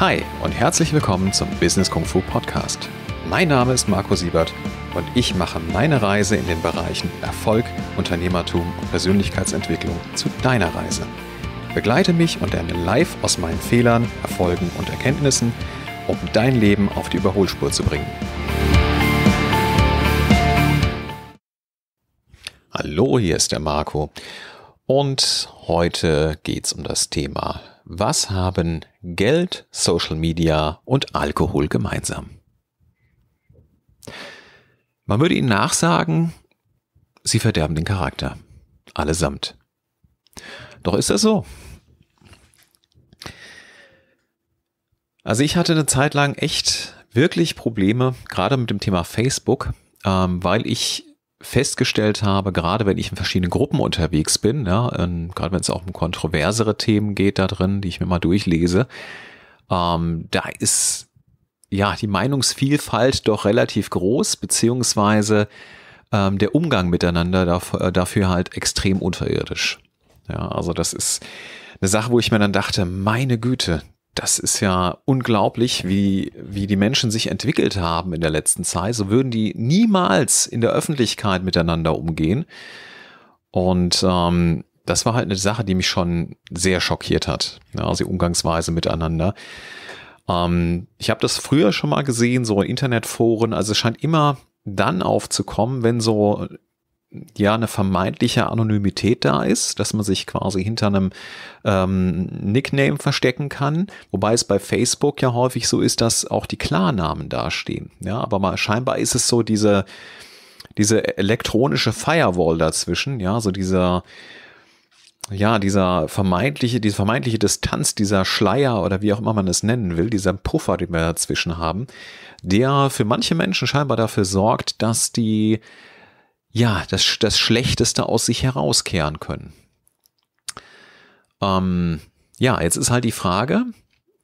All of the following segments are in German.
Hi und herzlich willkommen zum Business Kung Fu Podcast. Mein Name ist Marco Siebert und ich mache meine Reise in den Bereichen Erfolg, Unternehmertum und Persönlichkeitsentwicklung zu deiner Reise. Begleite mich und lerne live aus meinen Fehlern, Erfolgen und Erkenntnissen, um dein Leben auf die Überholspur zu bringen. Hallo, hier ist der Marco und heute geht es um das Thema was haben Geld, Social Media und Alkohol gemeinsam? Man würde ihnen nachsagen, sie verderben den Charakter. Allesamt. Doch ist das so? Also ich hatte eine Zeit lang echt wirklich Probleme, gerade mit dem Thema Facebook, ähm, weil ich festgestellt habe, gerade wenn ich in verschiedenen Gruppen unterwegs bin, ja, ähm, gerade wenn es auch um kontroversere Themen geht da drin, die ich mir mal durchlese, ähm, da ist ja die Meinungsvielfalt doch relativ groß, beziehungsweise ähm, der Umgang miteinander dafür, äh, dafür halt extrem unterirdisch. Ja, also das ist eine Sache, wo ich mir dann dachte, meine Güte, das ist ja unglaublich, wie, wie die Menschen sich entwickelt haben in der letzten Zeit. So würden die niemals in der Öffentlichkeit miteinander umgehen. Und ähm, das war halt eine Sache, die mich schon sehr schockiert hat. Ja, also die Umgangsweise miteinander. Ähm, ich habe das früher schon mal gesehen, so in Internetforen. Also es scheint immer dann aufzukommen, wenn so ja eine vermeintliche Anonymität da ist, dass man sich quasi hinter einem ähm, Nickname verstecken kann, wobei es bei Facebook ja häufig so ist, dass auch die Klarnamen dastehen. Ja, aber mal scheinbar ist es so diese diese elektronische Firewall dazwischen, ja, so dieser ja, dieser vermeintliche, diese vermeintliche Distanz, dieser Schleier oder wie auch immer man es nennen will, dieser Puffer, den wir dazwischen haben, der für manche Menschen scheinbar dafür sorgt, dass die ja, das, das Schlechteste aus sich herauskehren können. Ähm, ja, jetzt ist halt die Frage,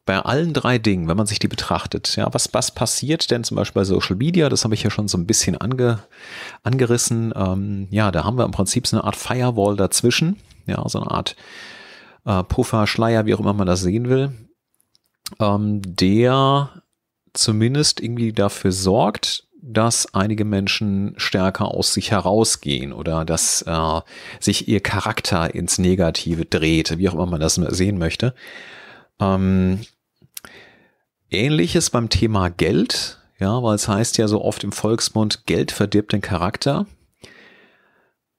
bei allen drei Dingen, wenn man sich die betrachtet, ja, was, was passiert denn zum Beispiel bei Social Media? Das habe ich ja schon so ein bisschen ange, angerissen. Ähm, ja, da haben wir im Prinzip so eine Art Firewall dazwischen, ja, so eine Art äh, Puffer, Schleier, wie auch immer man das sehen will, ähm, der zumindest irgendwie dafür sorgt, dass einige Menschen stärker aus sich herausgehen oder dass äh, sich ihr Charakter ins Negative dreht, wie auch immer man das sehen möchte. Ähm, Ähnliches beim Thema Geld, ja, weil es heißt ja so oft im Volksmund, Geld verdirbt den Charakter.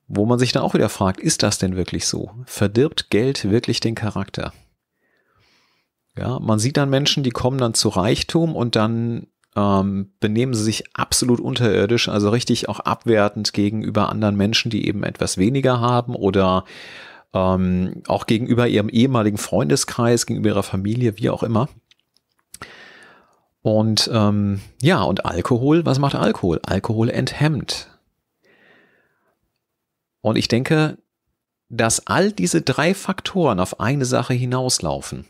Wo man sich dann auch wieder fragt, ist das denn wirklich so? Verdirbt Geld wirklich den Charakter? Ja, man sieht dann Menschen, die kommen dann zu Reichtum und dann ähm, benehmen sie sich absolut unterirdisch, also richtig auch abwertend gegenüber anderen Menschen, die eben etwas weniger haben oder ähm, auch gegenüber ihrem ehemaligen Freundeskreis, gegenüber ihrer Familie, wie auch immer. Und ähm, ja, und Alkohol, was macht Alkohol? Alkohol enthemmt. Und ich denke, dass all diese drei Faktoren auf eine Sache hinauslaufen.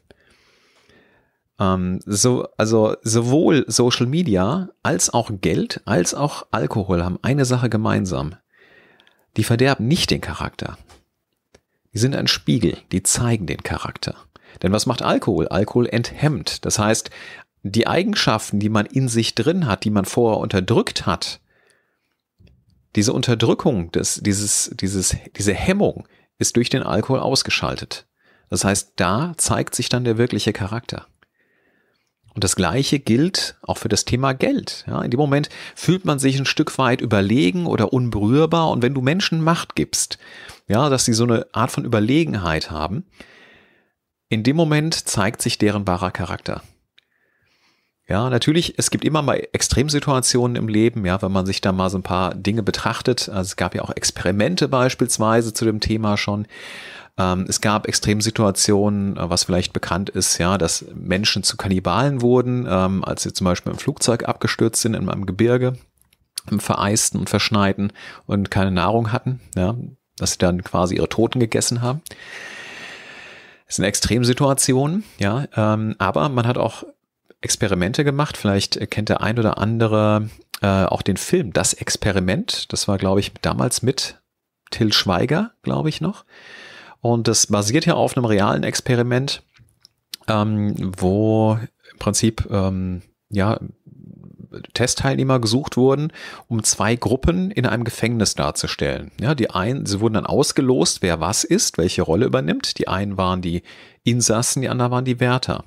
Ähm, so, also sowohl Social Media als auch Geld als auch Alkohol haben eine Sache gemeinsam. Die verderben nicht den Charakter. Die sind ein Spiegel, die zeigen den Charakter. Denn was macht Alkohol? Alkohol enthemmt. Das heißt, die Eigenschaften, die man in sich drin hat, die man vorher unterdrückt hat, diese Unterdrückung, des, dieses, dieses, diese Hemmung ist durch den Alkohol ausgeschaltet. Das heißt, da zeigt sich dann der wirkliche Charakter. Und das Gleiche gilt auch für das Thema Geld. Ja, in dem Moment fühlt man sich ein Stück weit überlegen oder unberührbar. Und wenn du Menschen Macht gibst, ja, dass sie so eine Art von Überlegenheit haben, in dem Moment zeigt sich deren wahrer Charakter. Ja, natürlich, es gibt immer mal Extremsituationen im Leben, ja, wenn man sich da mal so ein paar Dinge betrachtet. Also es gab ja auch Experimente beispielsweise zu dem Thema schon, ähm, es gab Extremsituationen, äh, was vielleicht bekannt ist, ja, dass Menschen zu Kannibalen wurden, ähm, als sie zum Beispiel im Flugzeug abgestürzt sind in einem Gebirge, im Vereisten und Verschneiten und keine Nahrung hatten, ja, dass sie dann quasi ihre Toten gegessen haben. Es sind Extremsituationen, ja, ähm, aber man hat auch Experimente gemacht. Vielleicht kennt der ein oder andere äh, auch den Film Das Experiment. Das war, glaube ich, damals mit Till Schweiger, glaube ich noch. Und das basiert ja auf einem realen Experiment, ähm, wo im Prinzip ähm, ja, Testteilnehmer gesucht wurden, um zwei Gruppen in einem Gefängnis darzustellen. Ja, die einen, sie wurden dann ausgelost, wer was ist, welche Rolle übernimmt. Die einen waren die Insassen, die anderen waren die Wärter.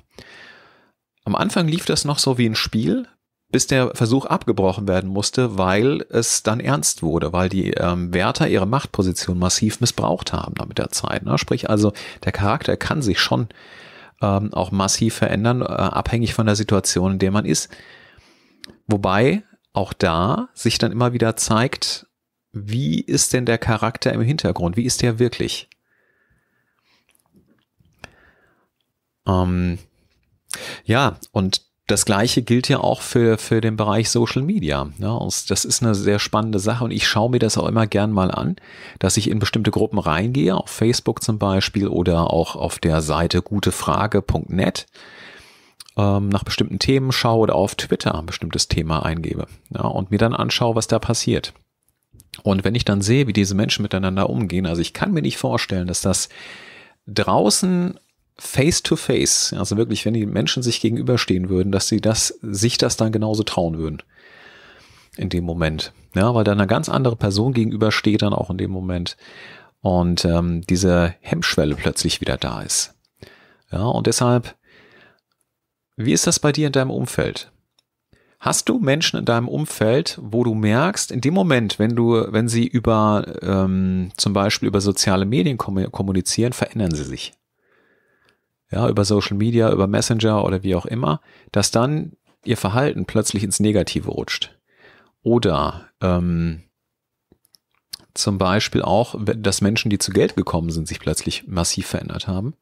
Am Anfang lief das noch so wie ein Spiel, bis der Versuch abgebrochen werden musste, weil es dann ernst wurde, weil die ähm, Wärter ihre Machtposition massiv missbraucht haben da mit der Zeit. Ne? Sprich also, der Charakter kann sich schon ähm, auch massiv verändern, äh, abhängig von der Situation, in der man ist. Wobei auch da sich dann immer wieder zeigt, wie ist denn der Charakter im Hintergrund? Wie ist der wirklich? Ähm, ja, und das Gleiche gilt ja auch für, für den Bereich Social Media. Ne? das ist eine sehr spannende Sache und ich schaue mir das auch immer gern mal an, dass ich in bestimmte Gruppen reingehe, auf Facebook zum Beispiel oder auch auf der Seite gutefrage.net ähm, nach bestimmten Themen schaue oder auf Twitter ein bestimmtes Thema eingebe ja, ne? und mir dann anschaue, was da passiert. Und wenn ich dann sehe, wie diese Menschen miteinander umgehen, also ich kann mir nicht vorstellen, dass das draußen face to face, also wirklich, wenn die Menschen sich gegenüberstehen würden, dass sie das, sich das dann genauso trauen würden. In dem Moment. Ja, weil da eine ganz andere Person gegenübersteht dann auch in dem Moment. Und ähm, diese Hemmschwelle plötzlich wieder da ist. Ja, und deshalb, wie ist das bei dir in deinem Umfeld? Hast du Menschen in deinem Umfeld, wo du merkst, in dem Moment, wenn du, wenn sie über ähm, zum Beispiel über soziale Medien kommunizieren, verändern sie sich? ja, über Social Media, über Messenger oder wie auch immer, dass dann ihr Verhalten plötzlich ins Negative rutscht. Oder ähm, zum Beispiel auch, dass Menschen, die zu Geld gekommen sind, sich plötzlich massiv verändert haben.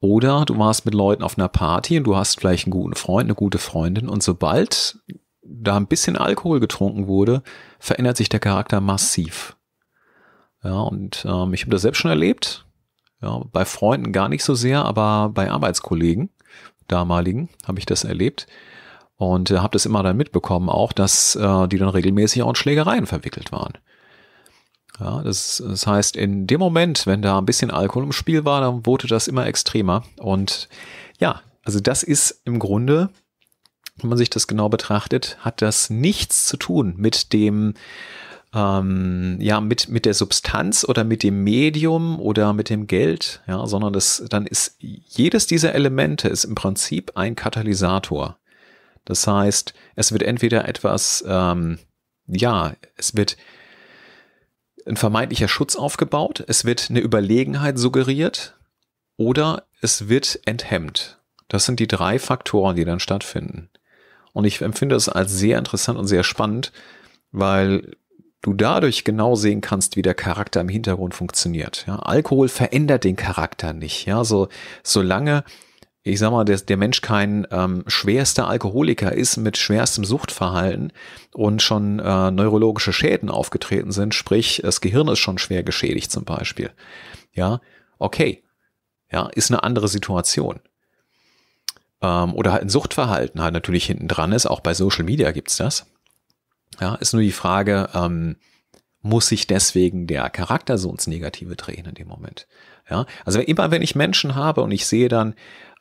Oder du warst mit Leuten auf einer Party und du hast vielleicht einen guten Freund, eine gute Freundin und sobald da ein bisschen Alkohol getrunken wurde, verändert sich der Charakter massiv. Ja, und ähm, ich habe das selbst schon erlebt. Ja, bei Freunden gar nicht so sehr, aber bei Arbeitskollegen, damaligen, habe ich das erlebt. Und äh, habe das immer dann mitbekommen, auch, dass äh, die dann regelmäßig auch in Schlägereien verwickelt waren. Ja, das, das heißt, in dem Moment, wenn da ein bisschen Alkohol im Spiel war, dann wurde das immer extremer. Und ja, also das ist im Grunde, wenn man sich das genau betrachtet, hat das nichts zu tun mit dem ähm, ja, mit, mit der Substanz oder mit dem Medium oder mit dem Geld, ja, sondern das, dann ist jedes dieser Elemente ist im Prinzip ein Katalysator. Das heißt, es wird entweder etwas, ähm, ja, es wird ein vermeintlicher Schutz aufgebaut, es wird eine Überlegenheit suggeriert oder es wird enthemmt. Das sind die drei Faktoren, die dann stattfinden. Und ich empfinde es als sehr interessant und sehr spannend, weil du dadurch genau sehen kannst, wie der Charakter im Hintergrund funktioniert. Ja, Alkohol verändert den Charakter nicht. Ja, so, solange, ich sag mal, der, der Mensch kein ähm, schwerster Alkoholiker ist mit schwerstem Suchtverhalten und schon äh, neurologische Schäden aufgetreten sind, sprich, das Gehirn ist schon schwer geschädigt zum Beispiel. Ja, okay. Ja, ist eine andere Situation ähm, oder halt ein Suchtverhalten halt natürlich hinten dran ist. Auch bei Social Media gibt es das. Ja, ist nur die Frage, ähm, muss sich deswegen der Charakter so ins Negative drehen in dem Moment. Ja, also immer wenn ich Menschen habe und ich sehe dann,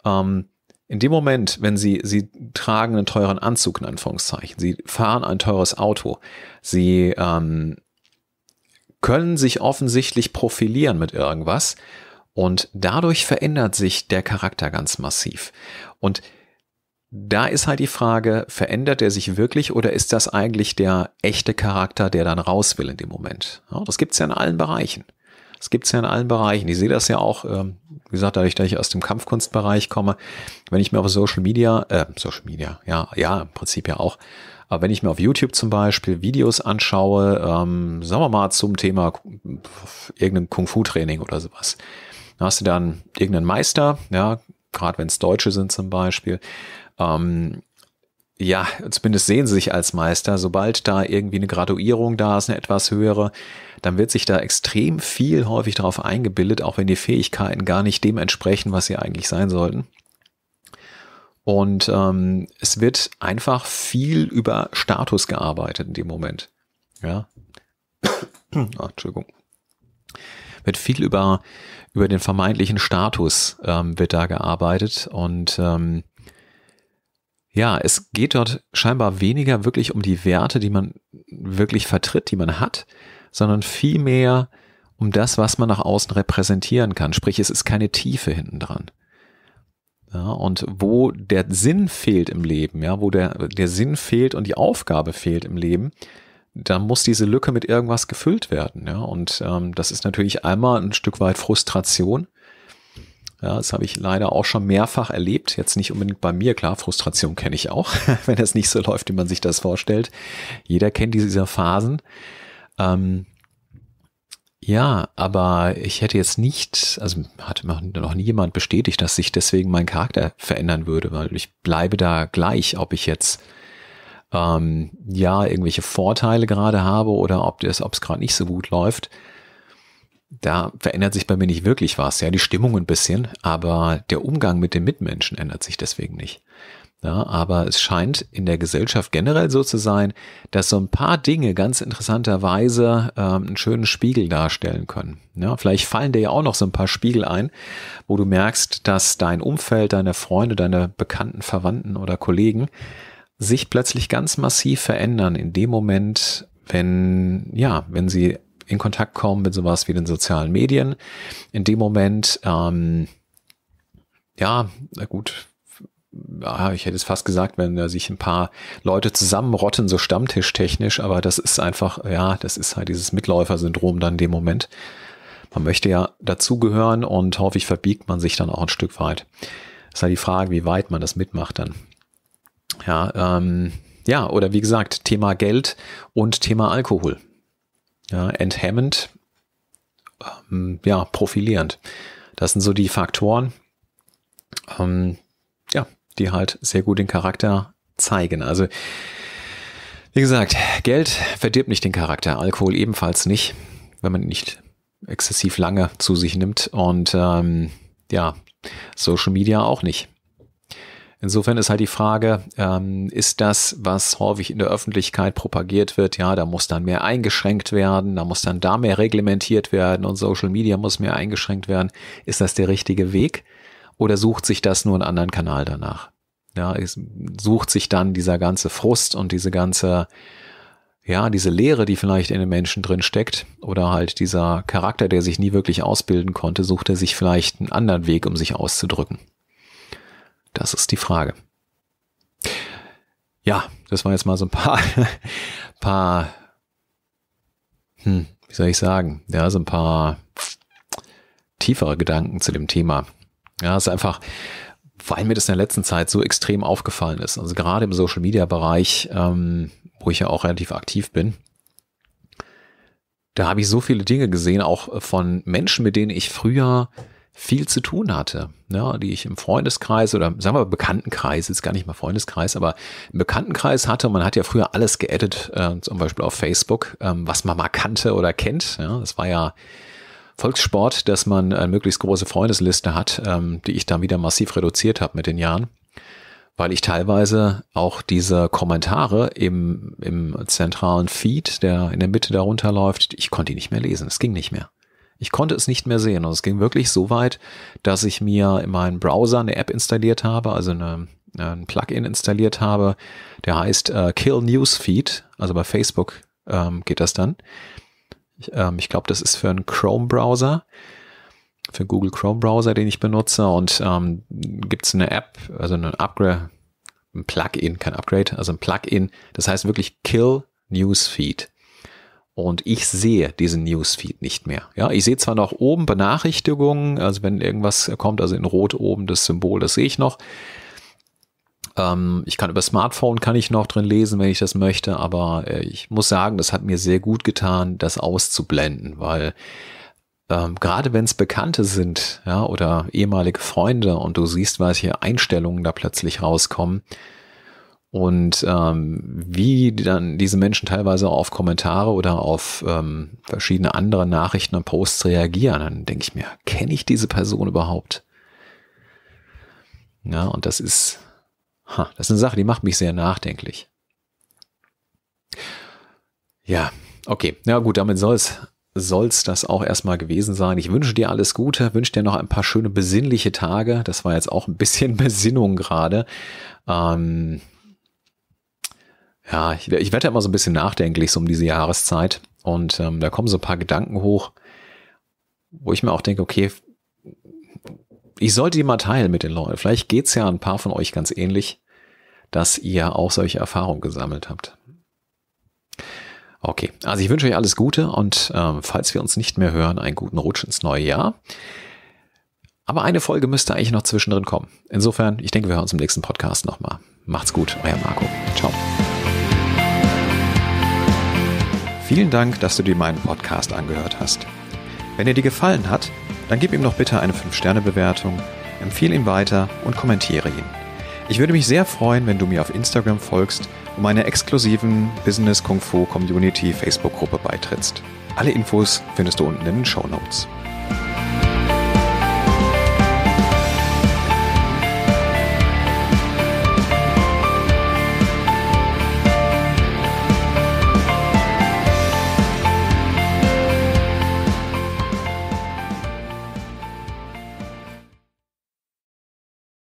ähm, in dem Moment, wenn sie, sie tragen einen teuren Anzug, in Anführungszeichen, sie fahren ein teures Auto, sie ähm, können sich offensichtlich profilieren mit irgendwas und dadurch verändert sich der Charakter ganz massiv. Und da ist halt die Frage, verändert er sich wirklich oder ist das eigentlich der echte Charakter, der dann raus will in dem Moment? Ja, das gibt's ja in allen Bereichen. Das gibt's ja in allen Bereichen. Ich sehe das ja auch, ähm, wie gesagt, dadurch, dass ich aus dem Kampfkunstbereich komme, wenn ich mir auf Social Media, äh, Social Media, ja, ja, im Prinzip ja auch, aber wenn ich mir auf YouTube zum Beispiel Videos anschaue, ähm, sagen wir mal zum Thema irgendeinem Kung-Fu-Training oder sowas, da hast du dann irgendeinen Meister, ja, gerade wenn es Deutsche sind zum Beispiel, ähm, ja, zumindest sehen sie sich als Meister. Sobald da irgendwie eine Graduierung da ist, eine etwas höhere, dann wird sich da extrem viel häufig darauf eingebildet, auch wenn die Fähigkeiten gar nicht dem entsprechen, was sie eigentlich sein sollten. Und ähm, es wird einfach viel über Status gearbeitet in dem Moment. Ja. Ach, Entschuldigung. Wird viel über, über den vermeintlichen Status ähm, wird da gearbeitet und ähm, ja, es geht dort scheinbar weniger wirklich um die Werte, die man wirklich vertritt, die man hat, sondern vielmehr um das, was man nach außen repräsentieren kann. Sprich, es ist keine Tiefe hinten dran. Ja, und wo der Sinn fehlt im Leben, ja, wo der, der Sinn fehlt und die Aufgabe fehlt im Leben, da muss diese Lücke mit irgendwas gefüllt werden. Ja? Und ähm, das ist natürlich einmal ein Stück weit Frustration, ja, das habe ich leider auch schon mehrfach erlebt. Jetzt nicht unbedingt bei mir. Klar, Frustration kenne ich auch, wenn es nicht so läuft, wie man sich das vorstellt. Jeder kennt diese Phasen. Ähm, ja, aber ich hätte jetzt nicht, also hat noch nie jemand bestätigt, dass sich deswegen mein Charakter verändern würde, weil ich bleibe da gleich, ob ich jetzt ähm, ja irgendwelche Vorteile gerade habe oder ob es gerade nicht so gut läuft da verändert sich bei mir nicht wirklich was. Ja, die Stimmung ein bisschen, aber der Umgang mit den Mitmenschen ändert sich deswegen nicht. Ja, aber es scheint in der Gesellschaft generell so zu sein, dass so ein paar Dinge ganz interessanterweise ähm, einen schönen Spiegel darstellen können. Ja, vielleicht fallen dir ja auch noch so ein paar Spiegel ein, wo du merkst, dass dein Umfeld, deine Freunde, deine Bekannten, Verwandten oder Kollegen sich plötzlich ganz massiv verändern in dem Moment, wenn, ja, wenn sie in Kontakt kommen mit sowas wie den sozialen Medien. In dem Moment, ähm, ja, na gut, ich hätte es fast gesagt, wenn da sich ein paar Leute zusammenrotten, so stammtischtechnisch, aber das ist einfach, ja, das ist halt dieses Mitläufersyndrom dann in dem Moment. Man möchte ja dazugehören und häufig verbiegt man sich dann auch ein Stück weit. Das ist halt die Frage, wie weit man das mitmacht dann. Ja, ähm, ja, oder wie gesagt, Thema Geld und Thema Alkohol ja, enthemmend, ähm, ja, profilierend. Das sind so die Faktoren, ähm, ja, die halt sehr gut den Charakter zeigen. Also, wie gesagt, Geld verdirbt nicht den Charakter, Alkohol ebenfalls nicht, wenn man nicht exzessiv lange zu sich nimmt und ähm, ja, Social Media auch nicht. Insofern ist halt die Frage, ähm, ist das, was häufig in der Öffentlichkeit propagiert wird, ja, da muss dann mehr eingeschränkt werden, da muss dann da mehr reglementiert werden und Social Media muss mehr eingeschränkt werden, ist das der richtige Weg oder sucht sich das nur einen anderen Kanal danach? Ja, sucht sich dann dieser ganze Frust und diese ganze, ja, diese Leere, die vielleicht in den Menschen drin steckt oder halt dieser Charakter, der sich nie wirklich ausbilden konnte, sucht er sich vielleicht einen anderen Weg, um sich auszudrücken. Das ist die Frage. Ja, das waren jetzt mal so ein paar, paar, hm, wie soll ich sagen, ja, so ein paar tiefere Gedanken zu dem Thema. Ja, es ist einfach, weil mir das in der letzten Zeit so extrem aufgefallen ist. Also gerade im Social Media Bereich, ähm, wo ich ja auch relativ aktiv bin, da habe ich so viele Dinge gesehen, auch von Menschen, mit denen ich früher viel zu tun hatte, ja, ne, die ich im Freundeskreis oder sagen wir Bekanntenkreis, ist gar nicht mal Freundeskreis, aber im Bekanntenkreis hatte. Man hat ja früher alles geedit, äh, zum Beispiel auf Facebook, ähm, was man mal kannte oder kennt. Ja, das war ja Volkssport, dass man eine möglichst große Freundesliste hat, ähm, die ich dann wieder massiv reduziert habe mit den Jahren weil ich teilweise auch diese Kommentare im, im zentralen Feed, der in der Mitte darunter läuft, ich konnte die nicht mehr lesen. Es ging nicht mehr. Ich konnte es nicht mehr sehen. Und es ging wirklich so weit, dass ich mir in meinem Browser eine App installiert habe, also eine, ein Plugin installiert habe, der heißt äh, Kill Newsfeed. Also bei Facebook ähm, geht das dann. Ich, ähm, ich glaube, das ist für einen Chrome-Browser, für Google Chrome-Browser, den ich benutze. Und ähm, gibt es eine App, also eine Upgrade, ein Plugin, kein Upgrade, also ein Plugin. Das heißt wirklich Kill Newsfeed und ich sehe diesen Newsfeed nicht mehr. Ja, ich sehe zwar noch oben Benachrichtigungen, also wenn irgendwas kommt, also in Rot oben das Symbol, das sehe ich noch. Ähm, ich kann über Smartphone kann ich noch drin lesen, wenn ich das möchte, aber äh, ich muss sagen, das hat mir sehr gut getan, das auszublenden, weil ähm, gerade wenn es Bekannte sind, ja, oder ehemalige Freunde und du siehst, welche Einstellungen da plötzlich rauskommen, und ähm, wie dann diese Menschen teilweise auf Kommentare oder auf ähm, verschiedene andere Nachrichten und Posts reagieren, dann denke ich mir, kenne ich diese Person überhaupt? Ja, und das ist, ha, das ist eine Sache, die macht mich sehr nachdenklich. Ja, okay. Na ja, gut, damit soll es soll's das auch erstmal gewesen sein. Ich wünsche dir alles Gute, wünsche dir noch ein paar schöne besinnliche Tage. Das war jetzt auch ein bisschen Besinnung gerade. Ähm, ja, ich, ich werde ja immer so ein bisschen nachdenklich so um diese Jahreszeit und ähm, da kommen so ein paar Gedanken hoch, wo ich mir auch denke, okay, ich sollte die mal teilen mit den Leuten. Vielleicht geht es ja ein paar von euch ganz ähnlich, dass ihr auch solche Erfahrungen gesammelt habt. Okay, also ich wünsche euch alles Gute und ähm, falls wir uns nicht mehr hören, einen guten Rutsch ins neue Jahr. Aber eine Folge müsste eigentlich noch zwischendrin kommen. Insofern, ich denke, wir hören uns im nächsten Podcast nochmal. Macht's gut, euer Marco. Ciao. Vielen Dank, dass du dir meinen Podcast angehört hast. Wenn er dir gefallen hat, dann gib ihm doch bitte eine 5-Sterne-Bewertung, empfehle ihn weiter und kommentiere ihn. Ich würde mich sehr freuen, wenn du mir auf Instagram folgst und meiner exklusiven Business Kung Fu Community Facebook-Gruppe beitrittst. Alle Infos findest du unten in den Show Notes.